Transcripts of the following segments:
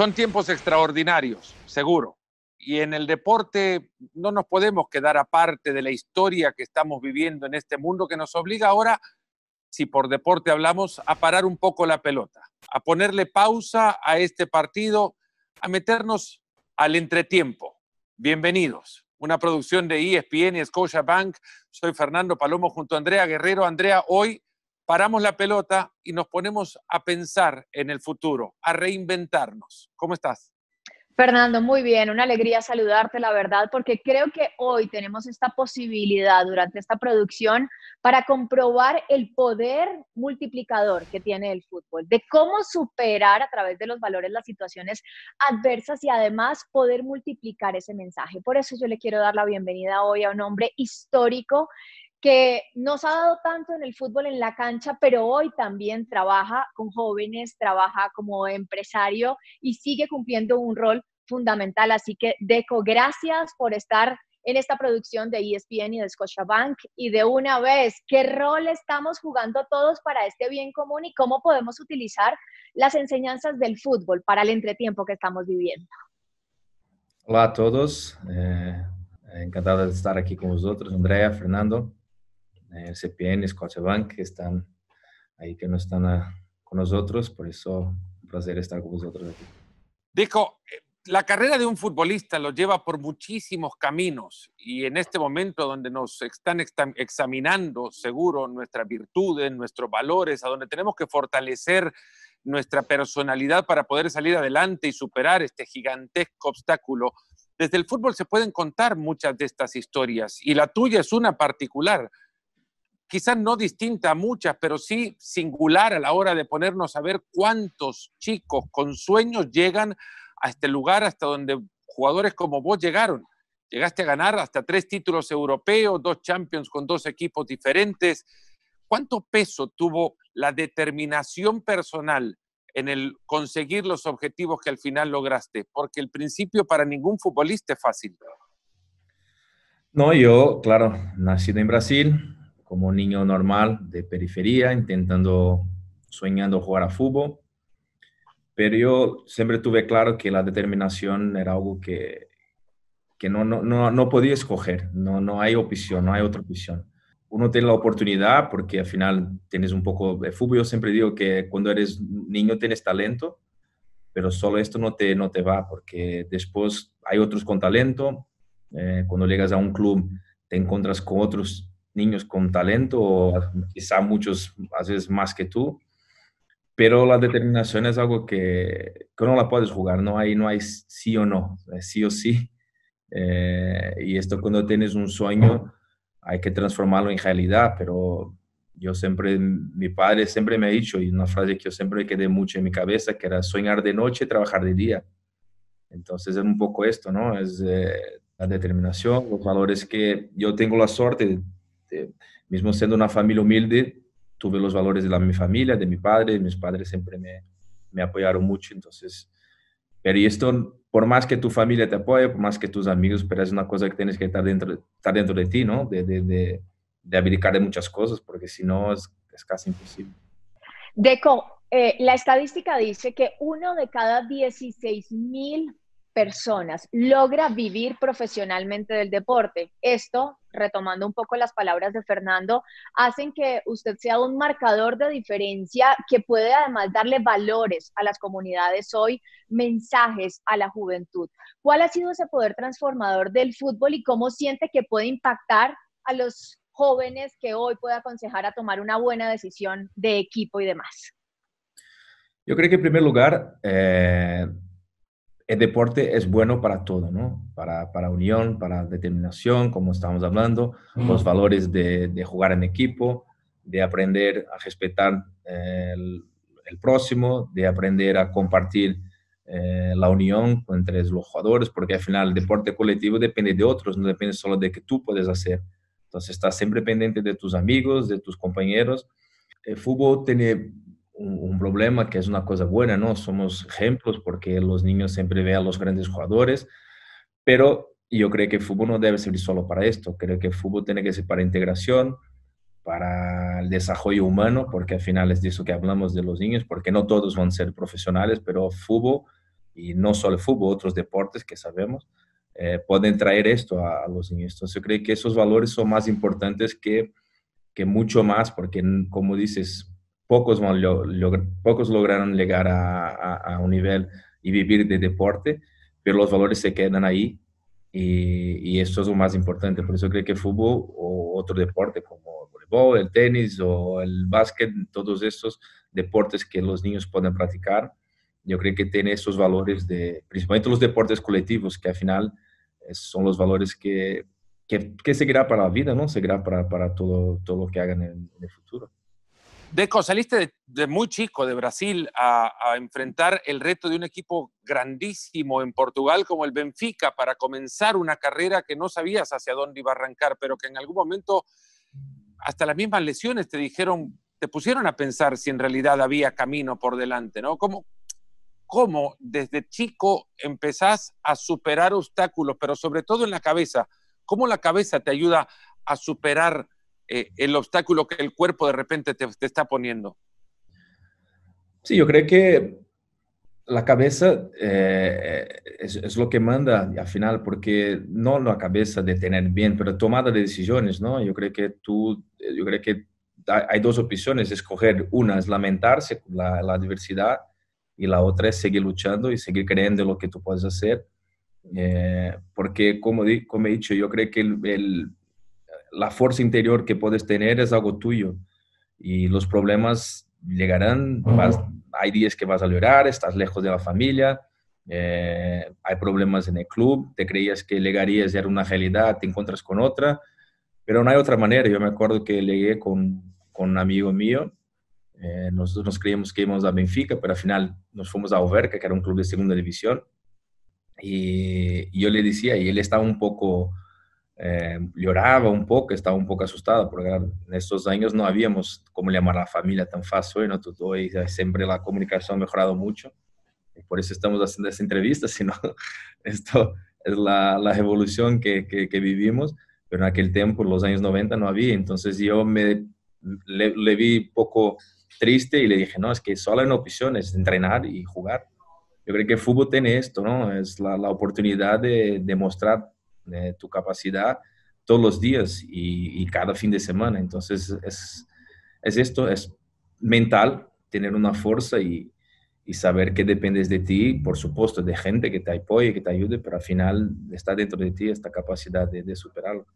Son tiempos extraordinarios, seguro. Y en el deporte no nos podemos quedar aparte de la historia que estamos viviendo en este mundo que nos obliga ahora, si por deporte hablamos, a parar un poco la pelota, a ponerle pausa a este partido, a meternos al entretiempo. Bienvenidos. Una producción de ESPN y Scotiabank. Bank. Soy Fernando Palomo junto a Andrea Guerrero. Andrea, hoy paramos la pelota y nos ponemos a pensar en el futuro, a reinventarnos. ¿Cómo estás? Fernando, muy bien, una alegría saludarte, la verdad, porque creo que hoy tenemos esta posibilidad durante esta producción para comprobar el poder multiplicador que tiene el fútbol, de cómo superar a través de los valores las situaciones adversas y además poder multiplicar ese mensaje. Por eso yo le quiero dar la bienvenida hoy a un hombre histórico que nos ha dado tanto en el fútbol en la cancha, pero hoy también trabaja con jóvenes, trabaja como empresario y sigue cumpliendo un rol fundamental. Así que, Deco, gracias por estar en esta producción de ESPN y de Scotiabank. Y de una vez, ¿qué rol estamos jugando todos para este bien común y cómo podemos utilizar las enseñanzas del fútbol para el entretiempo que estamos viviendo? Hola a todos, eh, encantado de estar aquí con vosotros, Andrea, Fernando. CPN, eh, Scotiabank, que están ahí, que no están ah, con nosotros. Por eso, un placer estar con vosotros aquí. Dijo, eh, la carrera de un futbolista lo lleva por muchísimos caminos y en este momento donde nos están examinando seguro nuestras virtudes, nuestros valores, a donde tenemos que fortalecer nuestra personalidad para poder salir adelante y superar este gigantesco obstáculo. Desde el fútbol se pueden contar muchas de estas historias y la tuya es una particular quizás no distinta a muchas, pero sí singular a la hora de ponernos a ver cuántos chicos con sueños llegan a este lugar hasta donde jugadores como vos llegaron. Llegaste a ganar hasta tres títulos europeos, dos Champions con dos equipos diferentes. ¿Cuánto peso tuvo la determinación personal en el conseguir los objetivos que al final lograste? Porque el principio para ningún futbolista es fácil. No, yo, claro, nacido en Brasil, como un niño normal de periferia, intentando, soñando jugar a fútbol. Pero yo siempre tuve claro que la determinación era algo que, no, no, no, podía escoger, no, no hay opción, no hay otra opción uno tiene la oportunidad porque al final tienes un poco de fútbol. Yo siempre digo que cuando eres niño tienes talento, pero solo esto no te, no te va porque después hay otros con talento. Eh, cuando llegas a un club te encuentras con otros niños con talento, quizá muchos a veces más que tú, pero la determinación es algo que, que no la puedes jugar, no hay, no hay sí o no, eh, sí o sí. Eh, y esto cuando tienes un sueño hay que transformarlo en realidad, pero yo siempre, mi padre siempre me ha dicho, y una frase que yo siempre quedé mucho en mi cabeza, que era soñar de noche, trabajar de día. Entonces es un poco esto, ¿no? Es eh, la determinación, los valores que yo tengo la suerte de este, mismo siendo una familia humilde, tuve los valores de la, mi familia, de mi padre, mis padres siempre me, me apoyaron mucho, entonces, pero esto, por más que tu familia te apoye, por más que tus amigos, pero es una cosa que tienes que estar dentro, estar dentro de ti, ¿no? De, de, de, de muchas cosas, porque si no es, es casi imposible. Deco, eh, la estadística dice que uno de cada 16 mil personas logra vivir profesionalmente del deporte. Esto, retomando un poco las palabras de Fernando, hacen que usted sea un marcador de diferencia que puede además darle valores a las comunidades hoy, mensajes a la juventud. ¿Cuál ha sido ese poder transformador del fútbol y cómo siente que puede impactar a los jóvenes que hoy puede aconsejar a tomar una buena decisión de equipo y demás? Yo creo que en primer lugar, eh, el deporte es bueno para todo, Para, para unión, para determinación, como estamos hablando, los valores de, jugar en equipo, de aprender a respetar eh, el, próximo, de aprender a compartir eh, la unión entre los jugadores, porque al final el deporte colectivo depende de otros, no depende solo de que tú puedes hacer. Entonces estás siempre pendiente de tus amigos, de tus compañeros. El fútbol tiene un, problema que es una cosa buena, ¿no? Somos ejemplos porque los niños siempre ven a los grandes jugadores, pero yo creo que el fútbol no debe servir solo para esto, creo que el fútbol tiene que ser para integración, para el desarrollo humano, porque al final es de eso que hablamos de los niños, porque no todos van a ser profesionales, pero fútbol, y no solo el fútbol, otros deportes que sabemos, eh, pueden traer esto a, los niños. Entonces yo creo que esos valores son más importantes que, que mucho más, porque como dices, pocos, lograron llegar a, un nivel y vivir de deporte, pero los valores se quedan ahí y, eso es lo más importante. Por eso creo que fútbol o otro deporte como el voleibol, el tenis o el básquet, todos estos deportes que los niños pueden practicar, yo creo que tiene esos valores de, principalmente los deportes colectivos, que al final eh, son los valores que, que, seguirá para la vida, ¿no? Seguirá para, todo, todo lo que hagan en el futuro. Deco, saliste de, muy chico de Brasil a, enfrentar el reto de un equipo grandísimo en Portugal como el Benfica para comenzar una carrera que no sabías hacia dónde iba a arrancar, pero que en algún momento hasta las mismas lesiones te dijeron, te pusieron a pensar si en realidad había camino por delante, ¿no? ¿Cómo, cómo desde chico empezás a superar obstáculos, pero sobre todo en la cabeza? ¿Cómo la cabeza te ayuda a superar eh, el obstáculo que el cuerpo de repente te, está poniendo? Sí, yo creo que la cabeza eh, es, lo que manda al final, porque no la cabeza de tener bien, pero tomada de decisiones, ¿no? Yo creo que tú, eh, yo creo que hay dos opciones, escoger una es lamentarse la, adversidad y la otra es seguir luchando y seguir creyendo lo que tú puedes hacer, porque como, como he dicho, yo creo que el, la fuerza interior que puedes tener es algo tuyo y los problemas llegarán, hay días que vas a llorar, estás lejos de la familia, eh, hay problemas en el club, te creías que llegarías, era una realidad, te encuentras con otra, pero no hay otra manera. Yo me acuerdo que llegué con, con un amigo mío, eh, nosotros nos creíamos que íbamos a Benfica, pero al final nos fuimos a Overca, que era un club de segunda división, y yo le decía, y él estaba un poco eh, lloraba un poco, estaba un poco asustada, porque en estos años no habíamos cómo llamar a la familia tan fácil, ¿no? y siempre la comunicación ha mejorado mucho, y por eso estamos haciendo esta entrevista, sino esto es la, la revolución que, vivimos, pero en aquel tiempo, los años 90, no había, entonces yo me le, vi vi poco triste y le dije, no, es que solo hay una opción, es entrenar y jugar. Yo creo que el fútbol tiene esto, ¿no? Es la, oportunidad de demostrar eh, tu capacidad todos los días y, cada fin de semana. Entonces, es, es esto, es mental, tener una fuerza y, saber que dependes de ti, por supuesto, de gente que te apoye, que te ayude, pero al final está dentro de ti esta capacidad de, de superarlo.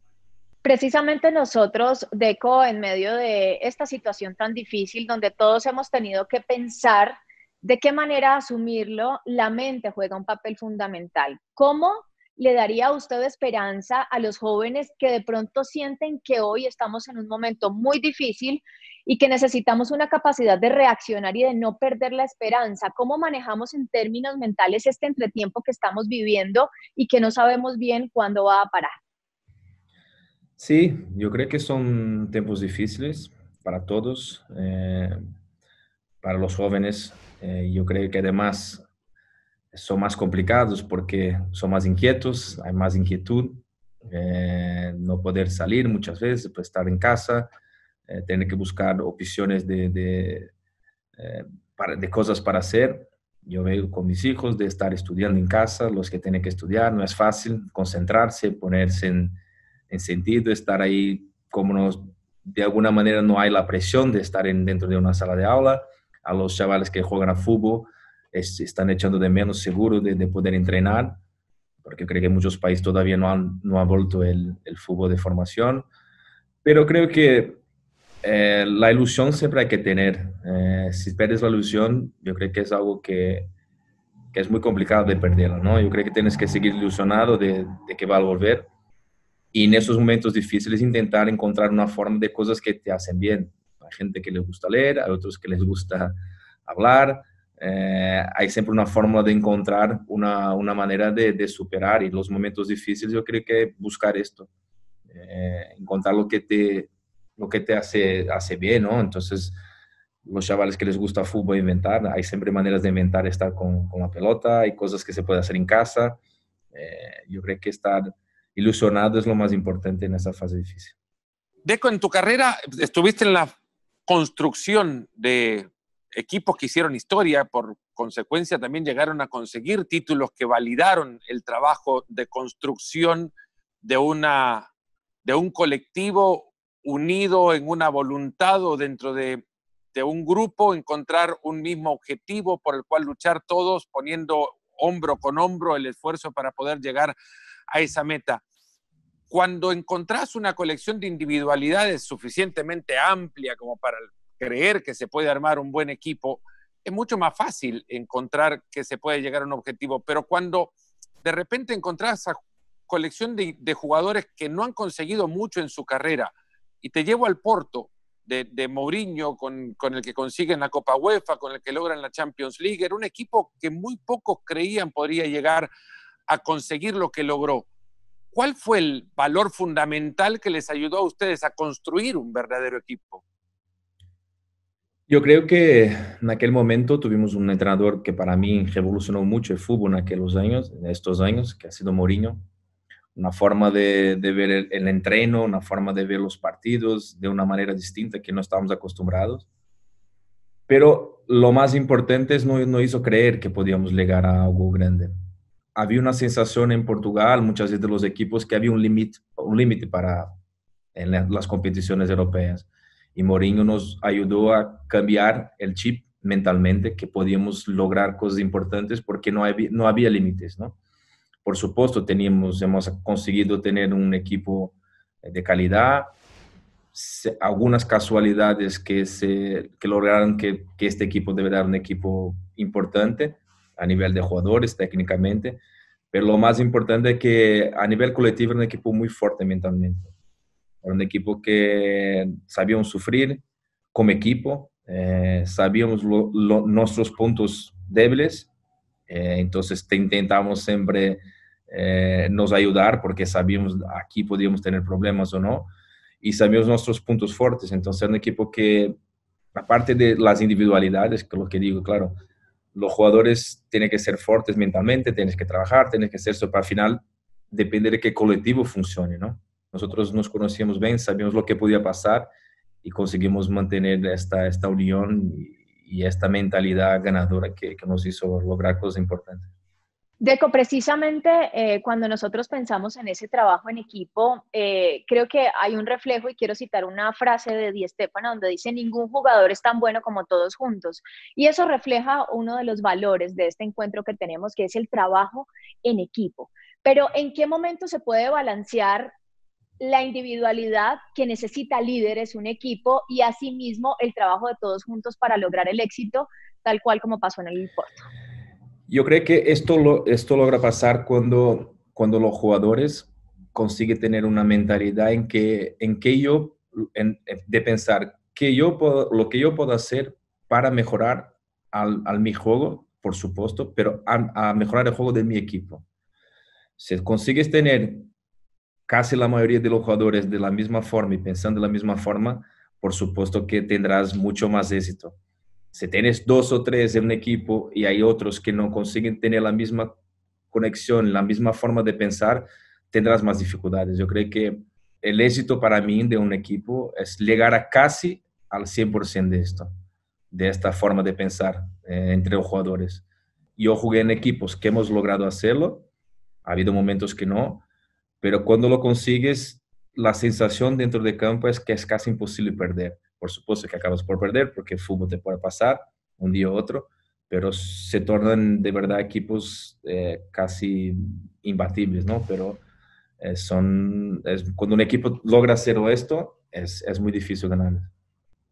Precisamente nosotros, Deco, en medio de esta situación tan difícil donde todos hemos tenido que pensar de qué manera asumirlo, la mente juega un papel fundamental. ¿Cómo le daría a usted esperanza a los jóvenes que de pronto sienten que hoy estamos en un momento muy difícil y que necesitamos una capacidad de reaccionar y de no perder la esperanza? ¿Cómo manejamos en términos mentales este entretiempo que estamos viviendo y que no sabemos bien cuándo va a parar? Sí, yo creo que son tiempos difíciles para todos, eh, para los jóvenes. Eh, yo creo que además son más complicados porque son más inquietos, hay más inquietud, eh, no poder salir muchas veces, pues estar en casa, eh, tener que buscar opciones de, eh, de, cosas para hacer. Yo veo con mis hijos de estar estudiando en casa, los que tienen que estudiar, no es fácil concentrarse, ponerse en, sentido, estar ahí como nos, de alguna manera no hay la presión de estar en, dentro de una sala de aula. A los chavales que juegan a fútbol, están echando de menos seguro de, poder entrenar, porque creo que muchos países todavía no han, no vuelto el, el fútbol de formación, pero creo que eh, la ilusión siempre hay que tener. Eh, si pierdes la ilusión, yo creo que es algo que, que es muy complicado de perder ¿no? Yo creo que tienes que seguir ilusionado de, de, que va a volver y en esos momentos difíciles intentar encontrar una forma de cosas que te hacen bien. Hay gente que les gusta leer, hay otros que les gusta hablar, eh, hay siempre una fórmula de encontrar una, una manera de, superar y los momentos difíciles yo creo que buscar esto, eh, encontrar lo que te, lo que te hace, hace bien, ¿no? Entonces, los chavales que les gusta fútbol inventar, hay siempre maneras de inventar estar con, con la pelota, hay cosas que se puede hacer en casa. Eh, yo creo que estar ilusionado es lo más importante en esa fase difícil. Deco, en tu carrera estuviste en la construcción de equipos que hicieron historia, por consecuencia también llegaron a conseguir títulos que validaron el trabajo de construcción de, una, de un colectivo unido en una voluntad o dentro de, de un grupo, encontrar un mismo objetivo por el cual luchar todos, poniendo hombro con hombro el esfuerzo para poder llegar a esa meta. Cuando encontrás una colección de individualidades suficientemente amplia como para creer que se puede armar un buen equipo, es mucho más fácil encontrar que se puede llegar a un objetivo. Pero cuando de repente encontrás a colección de, jugadores que no han conseguido mucho en su carrera, y te llevo al Porto de, Mourinho, con, el que consiguen la Copa UEFA, con el que logran la Champions League, era un equipo que muy pocos creían podría llegar a conseguir lo que logró. ¿Cuál fue el valor fundamental que les ayudó a ustedes a construir un verdadero equipo? Yo creo que en aquel momento tuvimos un entrenador que para mí revolucionó mucho el fútbol en aquellos años, en estos años, que ha sido Mourinho. Una forma de, ver el, entreno, una forma de ver los partidos de una manera distinta que no estábamos acostumbrados. Pero lo más importante es no, no hizo creer que podíamos llegar a algo grande. Había una sensación en Portugal, muchas veces de los equipos, que había un límite un límite para en las competiciones europeas y Mourinho nos ayudó a cambiar el chip mentalmente, que podíamos lograr cosas importantes porque no había, no había límites, ¿no? Por supuesto, teníamos, hemos conseguido tener un equipo eh, de calidad, algunas casualidades que, se, que lograron que, este equipo debe dar un equipo importante a nivel de jugadores técnicamente, pero lo más importante es que a nivel colectivo era un equipo muy fuerte mentalmente. Era un equipo que sabíamos sufrir como equipo, eh, sabíamos nuestros puntos débiles, eh, entonces intentamos siempre eh, nos ayudar porque sabíamos aquí podíamos tener problemas o no y sabíamos nuestros puntos fuertes. Entonces era un equipo que, aparte de las individualidades, que lo que digo, claro, los jugadores tienen que ser fuertes mentalmente, tienes que trabajar, tienes que ser, para al final depende de qué colectivo funcione, ¿no? Nosotros nos conocíamos bien, sabíamos lo que podía pasar y conseguimos mantener esta, esta unión y esta mentalidad ganadora que, que nos hizo lograr cosas importantes. Deco, precisamente eh, cuando nosotros pensamos en ese trabajo en equipo, eh, creo que hay un reflejo y quiero citar una frase de Di Estefano donde dice, ningún jugador es tan bueno como todos juntos. Y eso refleja uno de los valores de este encuentro que tenemos, que es el trabajo en equipo. Pero ¿en qué momento se puede balancear la individualidad que necesita líderes, un equipo y asimismo el trabajo de todos juntos para lograr el éxito, tal cual como pasó en el Porto. Yo creo que esto, lo, esto logra pasar cuando, cuando los jugadores consiguen tener una mentalidad en que, en que yo, de pensar que yo puedo, lo que yo puedo hacer para mejorar al, mi juego, por supuesto, pero a, a mejorar el juego de mi equipo. Si consigues tener casi la mayoría de los jugadores de la misma forma y pensando de la misma forma, por supuesto que tendrás mucho más éxito. Si tienes dos o tres en un equipo y hay otros que no consiguen tener la misma conexión, la misma forma de pensar, tendrás más dificultades. Yo creo que el éxito para mí de un equipo es llegar a casi al 100% de esto, de esta forma de pensar eh, entre los jugadores. Yo jugué en equipos que hemos logrado hacerlo, ha habido momentos que no, pero cuando lo consigues, la sensación dentro de campo es que es casi imposible perder. Por supuesto que acabas por perder porque el fútbol te puede pasar un día u otro, pero se tornan de verdad equipos eh, casi imbatibles, ¿no? Pero eh, son, cuando un equipo logra hacer esto, es, es muy difícil ganar.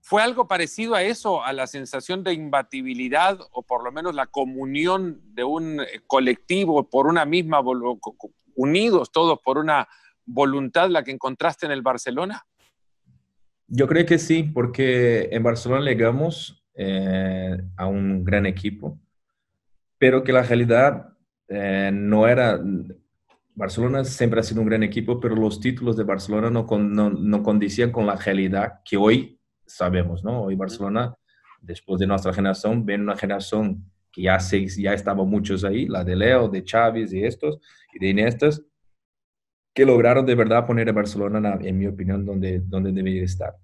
¿Fue algo parecido a eso, a la sensación de imbatibilidad o por lo menos la comunión de un eh, colectivo por una misma unidos todos por una voluntad la que encontraste en el Barcelona? Yo creo que sí, porque en Barcelona llegamos eh, a un gran equipo, pero que la realidad eh, no era... Barcelona siempre ha sido un gran equipo, pero los títulos de Barcelona no, no condicían con la realidad que hoy sabemos, ¿no? Hoy Barcelona, después de nuestra generación, ven una generación que ya, seis, ya estaban muchos ahí, la de Leo, de Chávez y estos, y de Inestas, que lograron de verdad poner a Barcelona, en mi opinión, donde, donde estar.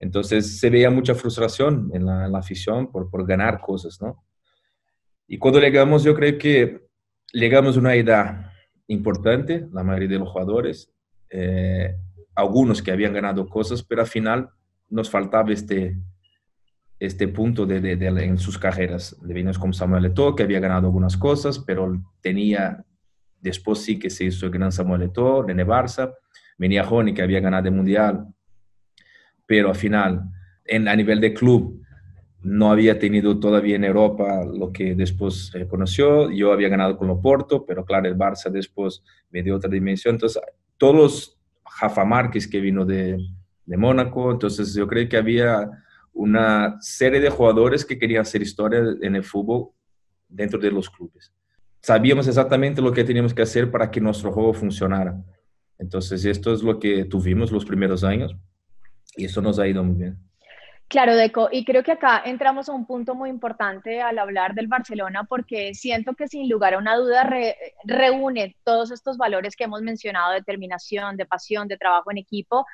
Entonces se veía mucha frustración en la, afición por, por ganar cosas, ¿no? Y cuando llegamos, yo creo que llegamos a una edad importante, la mayoría de los jugadores, eh, algunos que habían ganado cosas, pero al final nos faltaba este, este punto de, en sus carreras. de vinos como Samuel Eto'o, que había ganado algunas cosas, pero tenía, después sí que se hizo el gran Samuel Eto'o, René Barça, venía Joni, que había ganado el Mundial, pero al final, en, a nivel de club, no había tenido todavía en Europa lo que después reconoció. Eh, yo había ganado con Porto, pero claro, el Barça después me dio otra dimensión. Entonces, todos los Jafa Márquez que vino de, de Mónaco, entonces yo creo que había una serie de jugadores que querían hacer historia en el fútbol dentro de los clubes. Sabíamos exactamente lo que teníamos que hacer para que nuestro juego funcionara. Entonces, esto es lo que tuvimos los primeros años y eso nos ha ido muy bien. Claro, Deco, y creo que acá entramos a un punto muy importante al hablar del Barcelona, porque siento que sin lugar a una duda reúne todos estos valores que hemos mencionado, determinación, de pasión, de trabajo en equipo,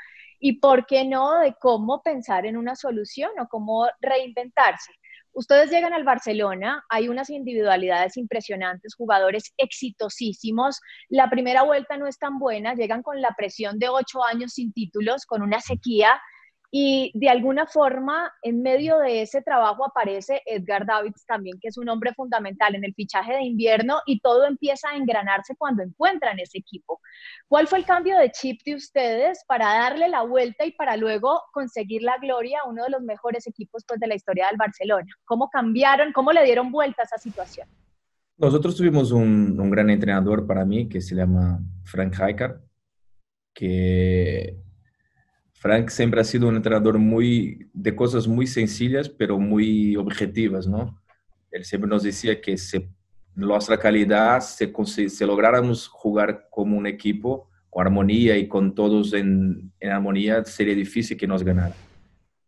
y, ¿por qué no?, de cómo pensar en una solución o cómo reinventarse. Ustedes llegan al Barcelona, hay unas individualidades impresionantes, jugadores exitosísimos. La primera vuelta no es tan buena, llegan con la presión de ocho años sin títulos, con una sequía y de alguna forma, en medio de ese trabajo aparece Edgar Davids también, que es un hombre fundamental en el fichaje de invierno y todo empieza a engranarse cuando encuentran ese equipo. ¿Cuál fue el cambio de chip de ustedes para darle la vuelta y para luego conseguir la gloria a uno de los mejores equipos pues, de la historia del Barcelona? ¿Cómo cambiaron, cómo le dieron vuelta a esa situación? Nosotros tuvimos un, gran entrenador para mí que se llama Frank Haikar, que Frank siempre ha sido un entrenador muy, de cosas muy sencillas, pero muy objetivas, ¿no? Él siempre nos decía que se, nuestra calidad, se, se lográramos jugar como un equipo, con armonía y con todos en, armonía, sería difícil que nos ganara.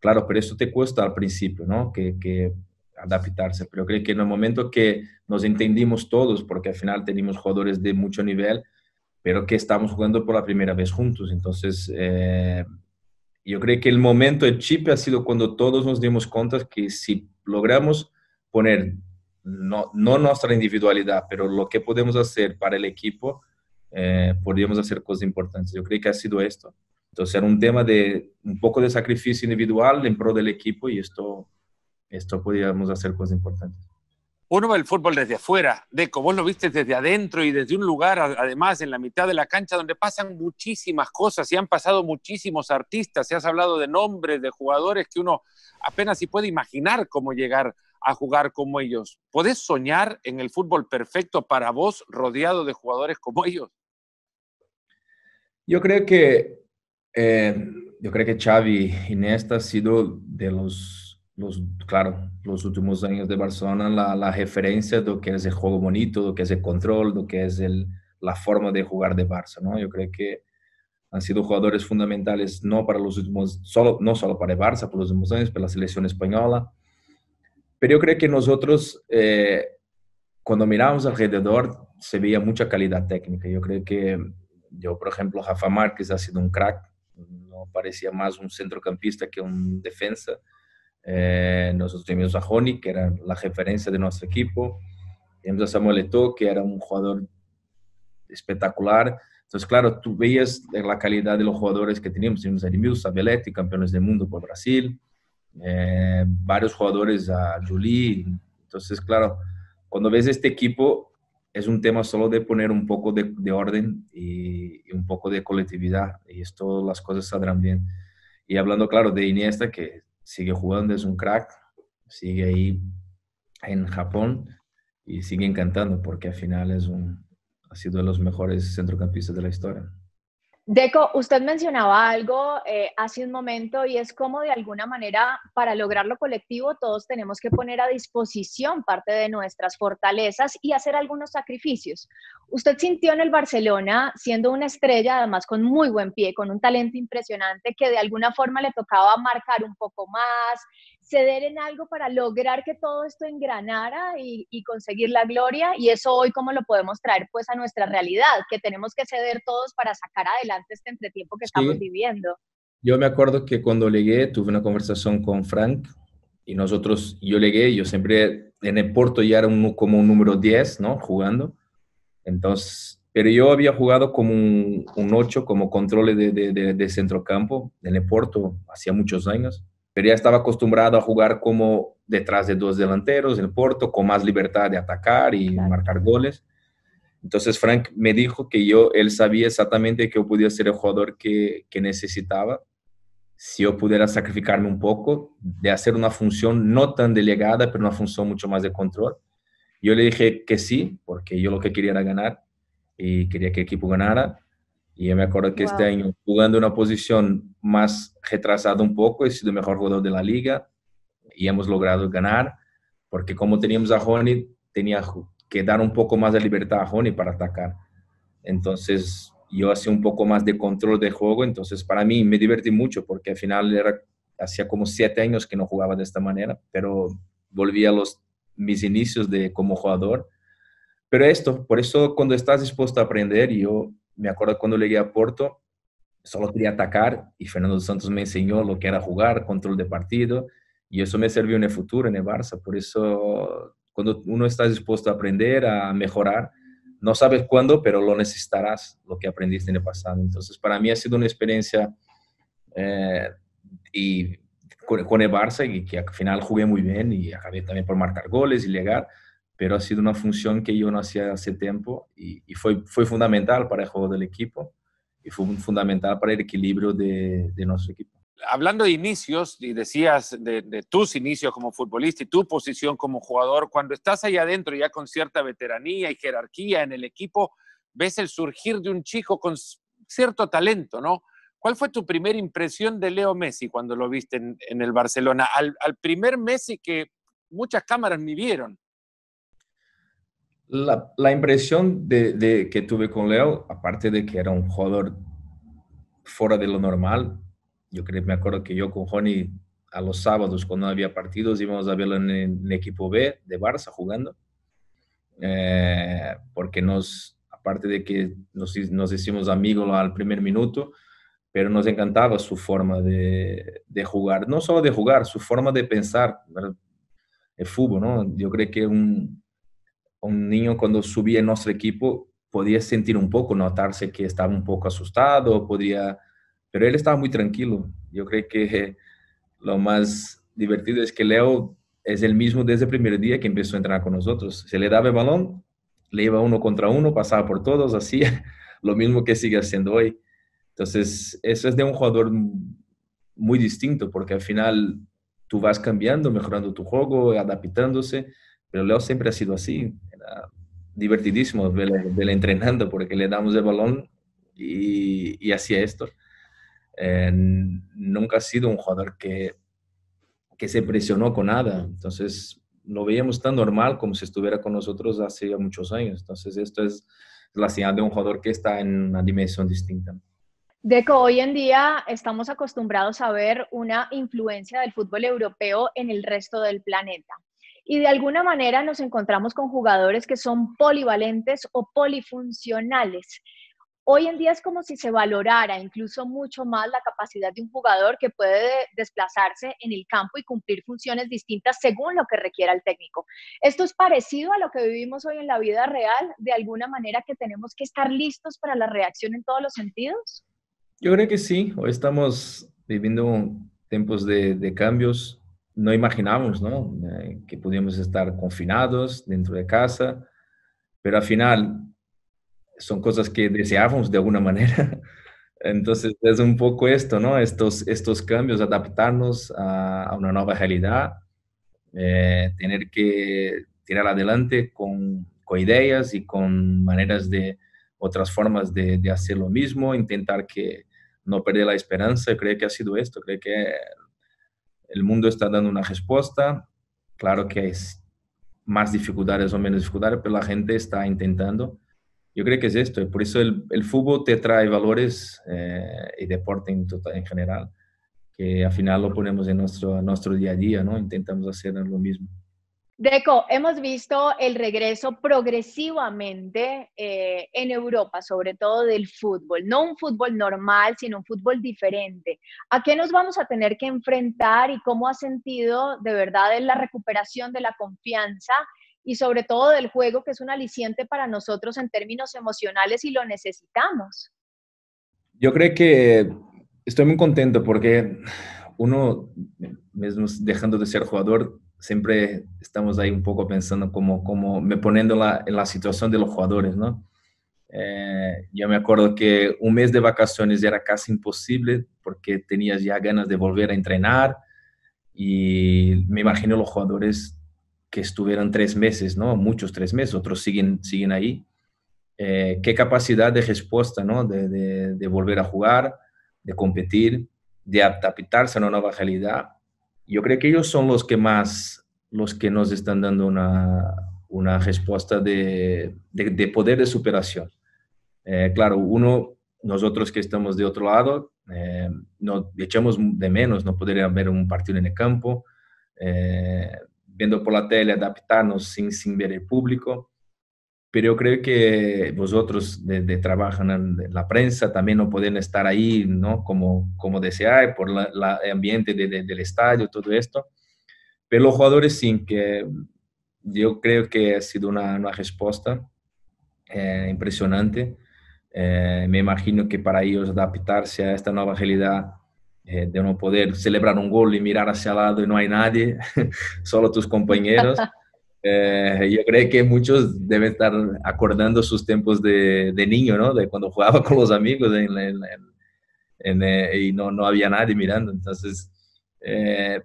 Claro, pero eso te cuesta al principio, ¿no? Que, adaptarse. Pero creo que en el momento que nos entendimos todos, porque al final tenemos jugadores de mucho nivel, pero que estamos jugando por la primera vez juntos. Entonces, eh, yo creo que el momento, de chip ha sido cuando todos nos dimos cuenta que si logramos poner no, no nuestra individualidad, pero lo que podemos hacer para el equipo, eh, podríamos hacer cosas importantes. Yo creo que ha sido esto. Entonces era un tema de un poco de sacrificio individual en pro del equipo y esto, esto podríamos hacer cosas importantes uno ve el fútbol desde afuera, Deco, vos lo viste desde adentro y desde un lugar, además, en la mitad de la cancha, donde pasan muchísimas cosas y han pasado muchísimos artistas, se has hablado de nombres, de jugadores que uno apenas si puede imaginar cómo llegar a jugar como ellos. ¿Podés soñar en el fútbol perfecto para vos rodeado de jugadores como ellos? Yo creo que, eh, yo creo que Xavi y ha sido de los los, claro, los últimos años de Barcelona, la, referencia de lo que es el juego bonito, de lo que es el control, lo que es el, la forma de jugar de Barça, ¿no? Yo creo que han sido jugadores fundamentales no para los últimos, solo, no solo para Barça, por los últimos años, para la selección española. Pero yo creo que nosotros, eh, cuando miramos alrededor, se veía mucha calidad técnica. Yo creo que yo, por ejemplo, Rafa Márquez ha sido un crack, no parecía más un centrocampista que un defensa eh, nosotros teníamos a Joni, que era la referencia de nuestro equipo, teníamos a Samuel Eto'o, que era un jugador espectacular. Entonces, claro, tú veías la calidad de los jugadores que teníamos. Teníamos a Edmilson, a Belletti, campeones del mundo por Brasil, eh, varios jugadores, a Julie. Entonces, claro, cuando ves este equipo, es un tema solo de poner un poco de, orden y, y, un poco de colectividad. Y esto, las cosas saldrán bien. Y hablando, claro, de Iniesta, que sigue jugando, es un crack, sigue ahí en Japón y sigue encantando porque al final es un, ha sido de los mejores centrocampistas de la historia. Deco, usted mencionaba algo eh, hace un momento y es como de alguna manera para lograr lo colectivo todos tenemos que poner a disposición parte de nuestras fortalezas y hacer algunos sacrificios. Usted sintió en el Barcelona, siendo una estrella, además con muy buen pie, con un talento impresionante, que de alguna forma le tocaba marcar un poco más, ceder en algo para lograr que todo esto engranara y, y, conseguir la gloria. Y eso hoy, ¿cómo lo podemos traer pues a nuestra realidad? Que tenemos que ceder todos para sacar adelante este entretiempo que estamos viviendo. Yo me acuerdo que cuando llegué tuve una conversación con Frank y nosotros, yo llegué, yo siempre en el Porto ya era un, como un número 10, ¿no? Jugando. Entonces, pero yo había jugado como un, 8, como control de, de, de centrocampo en el Porto, hacía muchos años pero ya estaba acostumbrado a jugar como detrás de dos delanteros en el Porto, con más libertad de atacar y marcar goles. Entonces Frank me dijo que yo, él sabía exactamente que yo podía ser el jugador que, necesitaba si yo pudiera sacrificarme un poco de hacer una función no tan delegada, pero una función mucho más de control. Yo le dije que sí, porque yo lo que quería era ganar y quería que el equipo ganara. Y yo me acuerdo que este año, jugando una posición más retrasado un poco, he sido el mejor jugador de la liga y hemos logrado ganar, porque como teníamos a jony tenía que dar un poco más de libertad a jony para atacar. Entonces yo hacía un poco más de control de juego, entonces para mí me divertí mucho, porque al final era, hacía como siete años que no jugaba de esta manera, pero volví a los, mis inicios de como jugador. Pero esto, por eso cuando estás dispuesto a aprender, yo me acuerdo cuando llegué a Porto, solo quería atacar y Fernando Santos me enseñó lo que era jugar, control de partido y eso me sirvió en el futuro en el Barça. Por eso, cuando uno está dispuesto a aprender, a mejorar, no sabes cuándo, pero lo necesitarás, lo que aprendiste en el pasado. Entonces, para mí ha sido una experiencia eh, y con, el Barça y que al final jugué muy bien y acabé también por marcar goles y llegar, pero ha sido una función que yo no hacía hace tiempo y, y fue, fue fundamental para el juego del equipo y fue fundamental para el equilibrio de, nuestro equipo. Hablando de inicios, y decías de, tus inicios como futbolista y tu posición como jugador, cuando estás allá adentro ya con cierta veteranía y jerarquía en el equipo, ves el surgir de un chico con cierto talento, ¿no? ¿Cuál fue tu primera impresión de Leo Messi cuando lo viste en, el Barcelona? Al, al primer Messi que muchas cámaras me vieron, la, impresión de, que tuve con Leo, aparte de que era un jugador fuera de lo normal, yo creo, me acuerdo que yo con Johnny a los sábados cuando había partidos íbamos a verlo en, el equipo B de Barça jugando, eh, porque nos, aparte de que nos, nos hicimos amigos al primer minuto, pero nos encantaba su forma de, de, jugar, no solo de jugar, su forma de pensar, el fútbol, ¿no? Yo creo que un, un niño cuando subía en nuestro equipo podía sentir un poco, notarse que estaba un poco asustado, podía, pero él estaba muy tranquilo. Yo creo que lo más divertido es que Leo es el mismo desde el primer día que empezó a entrenar con nosotros. Se le daba el balón, le iba uno contra uno, pasaba por todos, así lo mismo que sigue haciendo hoy. Entonces, eso es de un jugador muy distinto, porque al final tú vas cambiando, mejorando tu juego, adaptándose, pero Leo siempre ha sido así divertidísimo verle, entrenando porque le damos el balón y, hacía esto. Eh, nunca ha sido un jugador que, que se presionó con nada, entonces lo veíamos tan normal como si estuviera con nosotros hace muchos años. Entonces esto es la ciudad de un jugador que está en una dimensión distinta. Deco, hoy en día estamos acostumbrados a ver una influencia del fútbol europeo en el resto del planeta y de alguna manera nos encontramos con jugadores que son polivalentes o polifuncionales. Hoy en día es como si se valorara incluso mucho más la capacidad de un jugador que puede desplazarse en el campo y cumplir funciones distintas según lo que requiera el técnico. Esto es parecido a lo que vivimos hoy en la vida real, de alguna manera que tenemos que estar listos para la reacción en todos los sentidos. Yo creo que sí, hoy estamos viviendo tiempos de, de cambios, no imaginábamos eh, que pudiéramos estar confinados dentro de casa, pero al final son cosas que deseábamos de alguna manera. Entonces es un poco esto, ¿no? Estos, estos cambios, adaptarnos a, una nueva realidad, eh, tener que tirar adelante con, ideas y con maneras de otras formas de, de hacer lo mismo, intentar que no perder la esperanza. Creo que ha sido esto, creo que el mundo está dando una respuesta. Claro que es más dificultades o menos dificultades, pero la gente está intentando. Yo creo que es esto. Por eso el, fútbol te trae valores eh, y deporte tota, en, general, que al final lo ponemos en nuestro, nuestro día a día, ¿no? Intentamos hacer lo mismo. Deco, hemos visto el regreso progresivamente eh, en Europa, sobre todo del fútbol. No un fútbol normal, sino un fútbol diferente. ¿A qué nos vamos a tener que enfrentar y cómo ha sentido de verdad la recuperación de la confianza y sobre todo del juego, que es un aliciente para nosotros en términos emocionales y lo necesitamos? Yo creo que estoy muy contento porque uno, eh, dejando de ser jugador, siempre estamos ahí un poco pensando como, como me poniendo la, en la situación de los jugadores, ¿no? Eh, yo me acuerdo que un mes de vacaciones era casi imposible porque tenías ya ganas de volver a entrenar y me imagino los jugadores que estuvieran tres meses, ¿no? Muchos tres meses, otros siguen, siguen ahí. Eh, qué capacidad de respuesta, ¿no? de volver a jugar, de competir, de adaptarse a una nueva realidad yo creo que ellos son los que más, los que nos están dando una, una respuesta de, de, poder de superación. Eh, claro, uno, nosotros que estamos de otro lado, eh, no echamos de menos no poder ver un partido en el campo, eh, viendo por la tele, adaptarnos sin, sin ver el público pero yo creo que vosotros de, trabajan en la prensa también no pueden estar ahí, ¿no? Como, como desear por el ambiente del estadio, todo esto. Pero los jugadores sí, que yo creo que ha sido una, una respuesta eh, impresionante. Eh, me imagino que para ellos adaptarse a esta nueva realidad eh, de no poder celebrar un gol y mirar hacia el lado y no hay nadie, solo tus compañeros. Eh, yo creo que muchos deben estar acordando sus tiempos de, niño, ¿no? De cuando jugaba con los amigos eh, y no, no, había nadie mirando. Entonces, eh,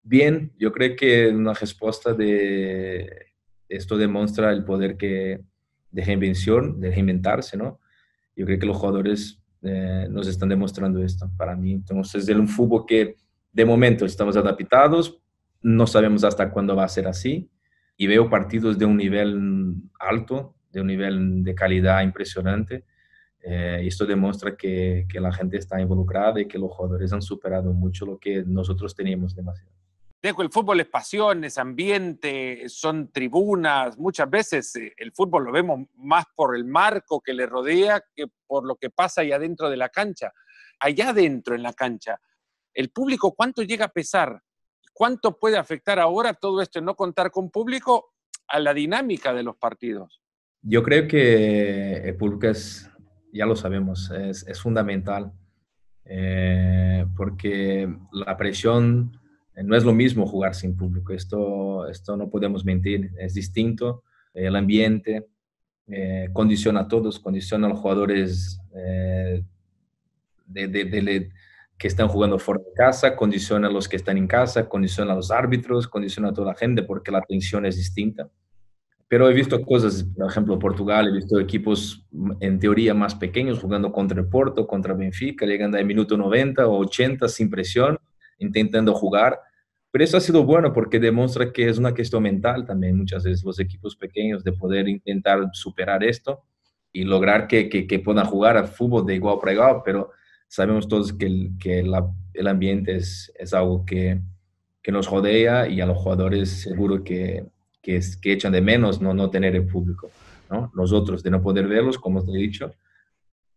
bien, yo creo que una respuesta de esto demuestra el poder que de invención, de reinventarse, ¿no? Yo creo que los jugadores nos están demostrando esto para mí. Entonces, es un fútbol que de momento estamos adaptados, no sabemos hasta cuándo va a ser así y veo partidos de un nivel alto, de un nivel de calidad impresionante. Eh, esto demuestra que, la gente está involucrada y que los jugadores han superado mucho lo que nosotros teníamos demasiado. Dejo, El fútbol es pasión, es ambiente, son tribunas. Muchas veces eh, el fútbol lo vemos más por el marco que le rodea que por lo que pasa allá adentro de la cancha. Allá adentro en la cancha, el público cuánto llega a pesar ¿Cuánto puede afectar ahora todo esto, no contar con público, a la dinámica de los partidos? Yo creo que el eh, público es, ya lo sabemos, es, fundamental, eh, porque la presión eh, no es lo mismo jugar sin público, esto, esto no podemos mentir, es distinto, el ambiente condiciona a todos, condiciona a los jugadores de, de, de, que están jugando fuera de casa, condiciona a los que están en casa, condiciona a los árbitros, condiciona a toda la gente porque la tensión es distinta. Pero he visto cosas, por ejemplo, Portugal, he visto equipos en teoría más pequeños jugando contra el Porto, contra Benfica, llegando al minuto 90 o 80 sin presión, intentando jugar. Pero eso ha sido bueno porque demuestra que es una cuestión mental también muchas veces los equipos pequeños de poder intentar superar esto y lograr que, que, que puedan jugar al fútbol de igual para igual, pero sabemos todos que, el, que el ambiente es, es algo que, que, nos rodea y a los jugadores seguro que, que, que echan de menos no, no tener el público. ¿no? Nosotros de no poder verlos, como te he dicho,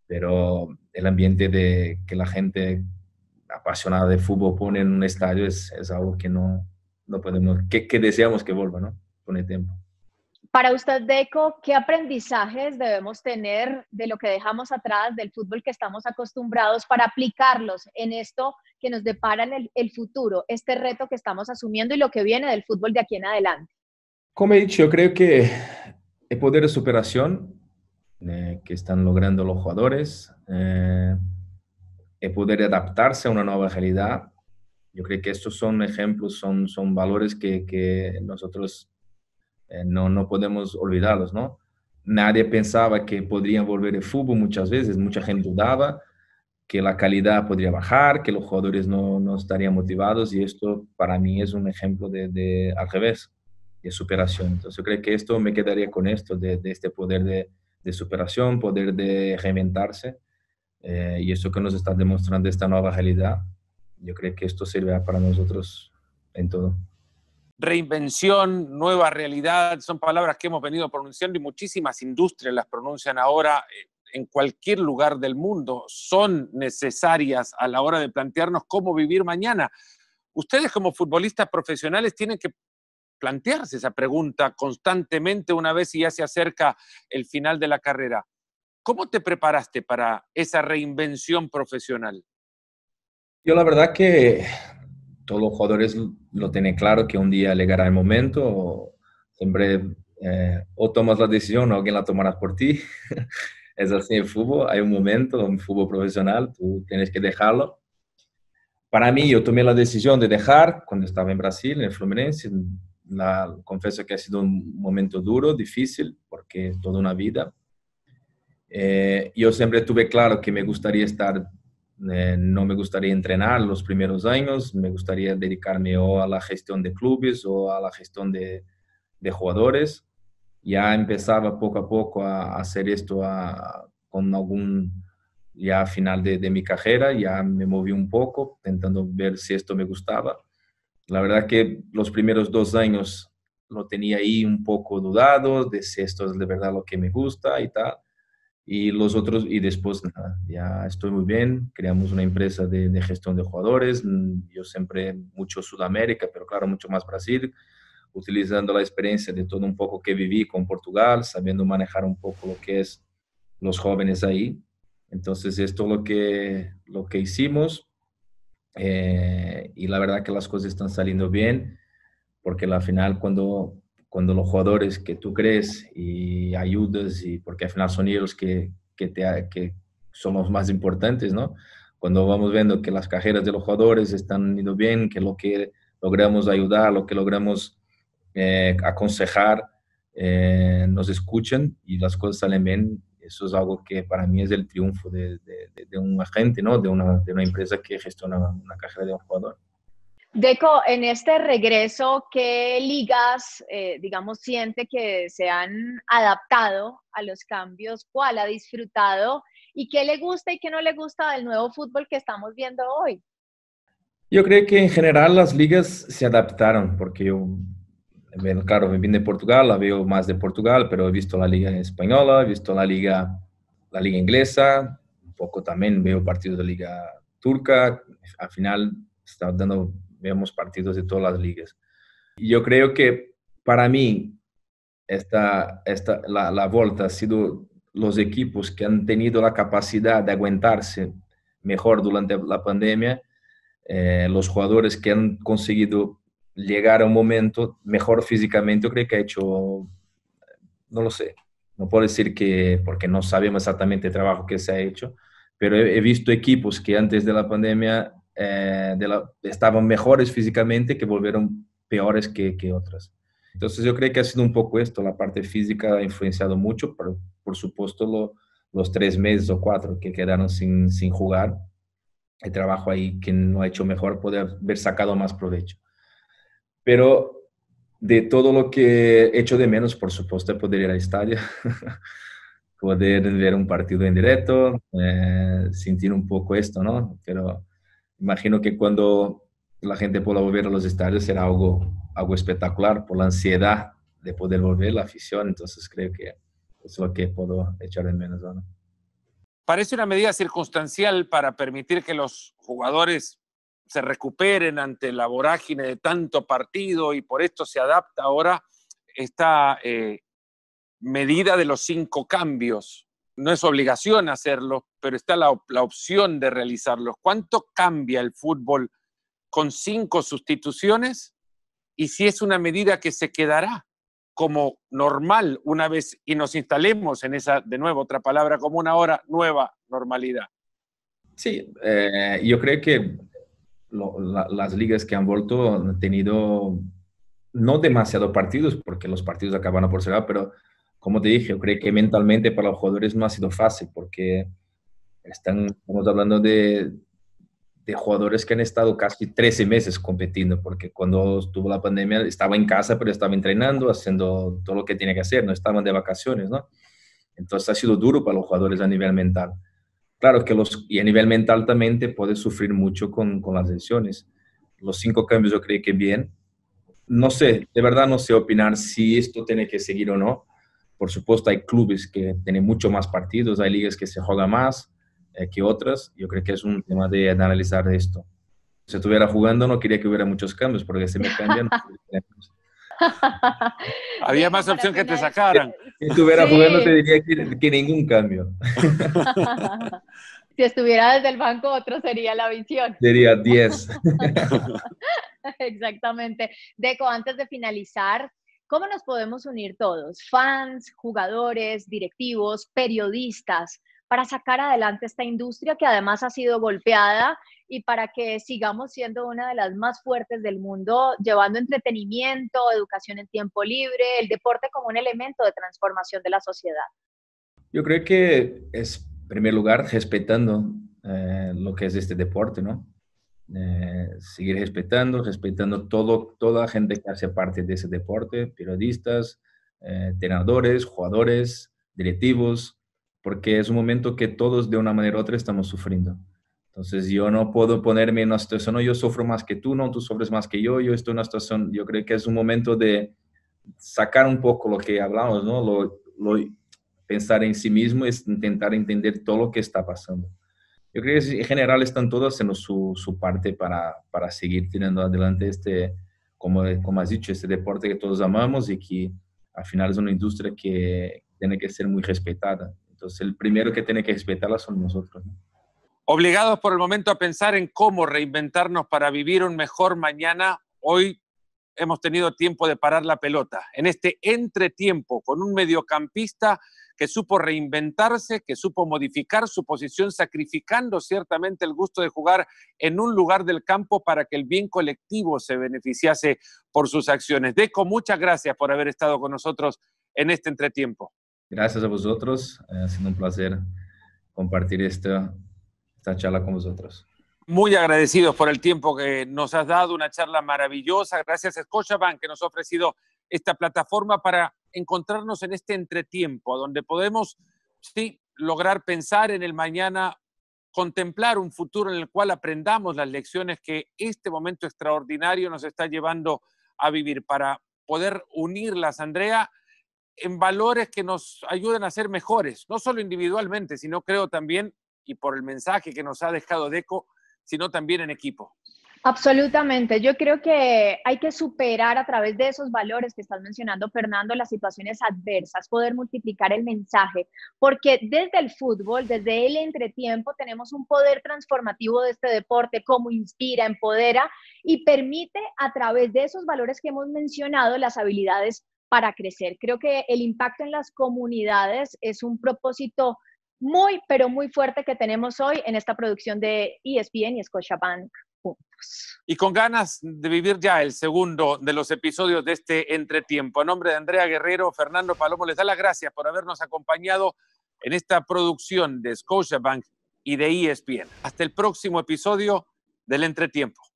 pero el ambiente de que la gente apasionada de fútbol pone en un estadio es, es algo que no, no podemos, que, que deseamos que vuelva, ¿no? Con el tiempo. Para usted, Deco, ¿qué aprendizajes debemos tener de lo que dejamos atrás, del fútbol que estamos acostumbrados para aplicarlos en esto que nos depara el, futuro, este reto que estamos asumiendo y lo que viene del fútbol de aquí en adelante? Como he dicho, yo creo que el poder de superación eh, que están logrando los jugadores, el eh, poder de adaptarse a una nueva realidad, yo creo que estos son ejemplos, son, son valores que, que nosotros eh, no, no podemos olvidarlos, ¿no? Nadie pensaba que podrían volver el fútbol muchas veces, mucha gente dudaba que la calidad podría bajar, que los jugadores no, no estarían motivados y esto para mí es un ejemplo de, al revés, de superación. Entonces yo creo que esto me quedaría con esto, de, este poder de, superación, poder de reinventarse eh, y eso que nos está demostrando esta nueva realidad, yo creo que esto sirve para nosotros en todo reinvención, nueva realidad, son palabras que hemos venido pronunciando y muchísimas industrias las pronuncian ahora eh, en cualquier lugar del mundo. Son necesarias a la hora de plantearnos cómo vivir mañana. Ustedes como futbolistas profesionales tienen que plantearse esa pregunta constantemente una vez y ya se acerca el final de la carrera. ¿Cómo te preparaste para esa reinvención profesional? Yo la verdad que todos los jugadores lo tienen claro que un día llegará el momento, o siempre eh, o tomas la decisión o alguien la tomará por ti. es así el fútbol, hay un momento, en fútbol profesional, tú tienes que dejarlo. Para mí, yo tomé la decisión de dejar cuando estaba en Brasil, en el Fluminense. La, confieso que ha sido un momento duro, difícil, porque toda una vida. Eh, yo siempre tuve claro que me gustaría estar eh, no me gustaría entrenar los primeros años, me gustaría dedicarme o a la gestión de clubes o a la gestión de, jugadores. Ya empezaba poco a poco a, hacer esto con algún, ya final de, de, mi carrera, ya me moví un poco intentando ver si esto me gustaba. La verdad que los primeros dos años lo tenía ahí un poco dudado de si esto es de verdad lo que me gusta y tal y los otros, y después nada, ya estoy muy bien, creamos una empresa de, gestión de jugadores, mm, yo siempre mucho Sudamérica, pero claro, mucho más Brasil, utilizando la experiencia de todo un poco que viví con Portugal, sabiendo manejar un poco lo que es los jóvenes ahí. Entonces, esto es lo que, lo que hicimos eh, y la verdad que las cosas están saliendo bien, porque al final cuando cuando los jugadores que tú crees y ayudas, y porque al final son ellos que, que, te, que son los más importantes, ¿no? Cuando vamos viendo que las carreras de los jugadores están yendo bien, que lo que logramos ayudar, lo que logramos eh, aconsejar, eh, nos escuchan y las cosas salen bien, eso es algo que para mí es el triunfo de, de, un agente, ¿no? De una, de una empresa que gestiona una carrera de un jugador. Deco, en este regreso, ¿qué ligas, eh, digamos, siente que se han adaptado a los cambios? ¿Cuál ha disfrutado? ¿Y qué le gusta y qué no le gusta del nuevo fútbol que estamos viendo hoy? Yo creo que en general las ligas se adaptaron, porque yo, claro, me vine de Portugal, la veo más de Portugal, pero he visto la liga española, he visto la liga, la liga inglesa, un poco también veo partidos de liga turca, al final está dando vemos partidos de todas las ligas. Yo creo que para mí, esta, esta, la, la ha sido los equipos que han tenido la capacidad de aguantarse mejor durante la pandemia, eh, los jugadores que han conseguido llegar a un momento mejor físicamente, yo creo que ha hecho, no lo sé, no puedo decir que, porque no sabemos exactamente el trabajo que se ha hecho, pero he visto equipos que antes de la pandemia eh, de la, estaban mejores físicamente que volvieron peores que, que, otras. Entonces yo creo que ha sido un poco esto, la parte física ha influenciado mucho, pero por supuesto los tres meses o cuatro que quedaron sin, jugar, el trabajo ahí que no ha hecho mejor, puede haber sacado más provecho. Pero de todo lo que he hecho de menos, por supuesto, poder ir a estadio, poder ver un partido en directo, eh, sentir un poco esto, ¿no? Pero imagino que cuando la gente pueda volver a los estadios será algo, algo espectacular por la ansiedad de poder volver, la afición. Entonces creo que es lo que puedo echar en menos Parece una medida circunstancial para permitir que los jugadores se recuperen ante la vorágine de tanto partido y por esto se adapta ahora esta eh, medida de los cinco cambios no es obligación hacerlo, pero está la, opción de realizarlo. ¿Cuánto cambia el fútbol con cinco sustituciones? Y si es una medida que se quedará como normal una vez y nos instalemos en esa, de nuevo, otra palabra como una nueva normalidad. Sí, eh, yo creo que las ligas que han vuelto han tenido no demasiado partidos, porque los partidos acaban por cerrar, pero como te dije, yo creo que mentalmente para los jugadores no ha sido fácil porque están, estamos hablando de, de jugadores que han estado casi 13 meses competiendo, porque cuando estuvo la pandemia estaba en casa, pero estaba entrenando, haciendo todo lo que tenía que hacer, no estaban de vacaciones, ¿no? Entonces ha sido duro para los jugadores a nivel mental. Claro que los, y a nivel mental también te puedes sufrir mucho con, con las lesiones. Los cinco cambios yo creo que bien. No sé, de verdad no sé opinar si esto tiene que seguir o no. Por supuesto, hay clubes que tienen mucho más partidos, hay ligas que se juega más eh, que otras. Yo creo que es un tema de, analizar esto. Si estuviera jugando, no quería que hubiera muchos cambios, porque se me cambian. Había más opción que te sacaran. Si estuviera jugando, te diría que, que ningún cambio. si estuviera desde el banco, otro sería la visión. Sería 10. Exactamente. Deco, antes de finalizar, ¿Cómo nos podemos unir todos, fans, jugadores, directivos, periodistas, para sacar adelante esta industria que además ha sido golpeada y para que sigamos siendo una de las más fuertes del mundo, llevando entretenimiento, educación en tiempo libre, el deporte como un elemento de transformación de la sociedad? Yo creo que es, en primer lugar, respetando eh, lo que es este deporte, ¿no? Eh, seguir respetando, respetando todo, toda la gente que hace parte de ese deporte, periodistas, eh, entrenadores, jugadores, directivos, porque es un momento que todos de una manera u otra estamos sufriendo. Entonces yo no puedo ponerme en una situación, no, yo sufro más que tú, no, tú sufres más que yo, yo estoy en una situación, yo creo que es un momento de sacar un poco lo que hablamos, ¿no? Lo, pensar en sí mismo es intentar entender todo lo que está pasando yo creo que en general están todos haciendo su, parte para, para, seguir tirando adelante este, como, como has dicho, este deporte que todos amamos y que al final es una industria que tiene que ser muy respetada. Entonces, el primero que tiene que respetarla son nosotros. Obligados por el momento a pensar en cómo reinventarnos para vivir un mejor mañana, hoy hemos tenido tiempo de parar la pelota. En este entretiempo, con un mediocampista que supo reinventarse, que supo modificar su posición, sacrificando ciertamente el gusto de jugar en un lugar del campo para que el bien colectivo se beneficiase por sus acciones. Deco, muchas gracias por haber estado con nosotros en este entretiempo. Gracias a vosotros, ha sido un placer compartir esta, esta charla con vosotros. Muy agradecidos por el tiempo que nos has dado, una charla maravillosa. Gracias a Scotiabank que nos ha ofrecido esta plataforma para encontrarnos en este entretiempo, donde podemos, sí, lograr pensar en el mañana, contemplar un futuro en el cual aprendamos las lecciones que este momento extraordinario nos está llevando a vivir, para poder unirlas, Andrea, en valores que nos ayuden a ser mejores, no solo individualmente, sino creo también, y por el mensaje que nos ha dejado Deco, sino también en equipo. Absolutamente. Yo creo que hay que superar a través de esos valores que estás mencionando, Fernando, las situaciones adversas, poder multiplicar el mensaje, porque desde el fútbol, desde el entretiempo, tenemos un poder transformativo de este deporte, cómo inspira, empodera y permite a través de esos valores que hemos mencionado las habilidades para crecer. Creo que el impacto en las comunidades es un propósito muy, pero muy fuerte que tenemos hoy en esta producción de ESPN y Scotiabank. Y con ganas de vivir ya el segundo de los episodios de este entretiempo. en nombre de Andrea Guerrero, Fernando Palomo, les da las gracias por habernos acompañado en esta producción de Scotiabank y de ESPN. Hasta el próximo episodio del entretiempo.